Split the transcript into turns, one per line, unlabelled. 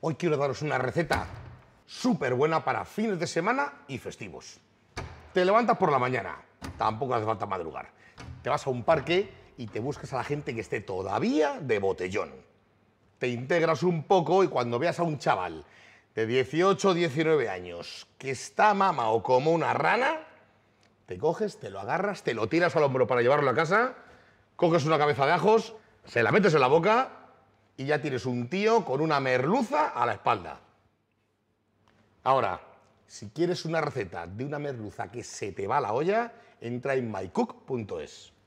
Hoy quiero daros una receta súper buena para fines de semana y festivos. Te levantas por la mañana, tampoco hace falta madrugar. Te vas a un parque y te buscas a la gente que esté todavía de botellón. Te integras un poco y cuando veas a un chaval de 18 o 19 años que está mama o como una rana, te coges, te lo agarras, te lo tiras al hombro para llevarlo a casa, coges una cabeza de ajos, se la metes en la boca y ya tienes un tío con una merluza a la espalda. Ahora, si quieres una receta de una merluza que se te va a la olla, entra en mycook.es.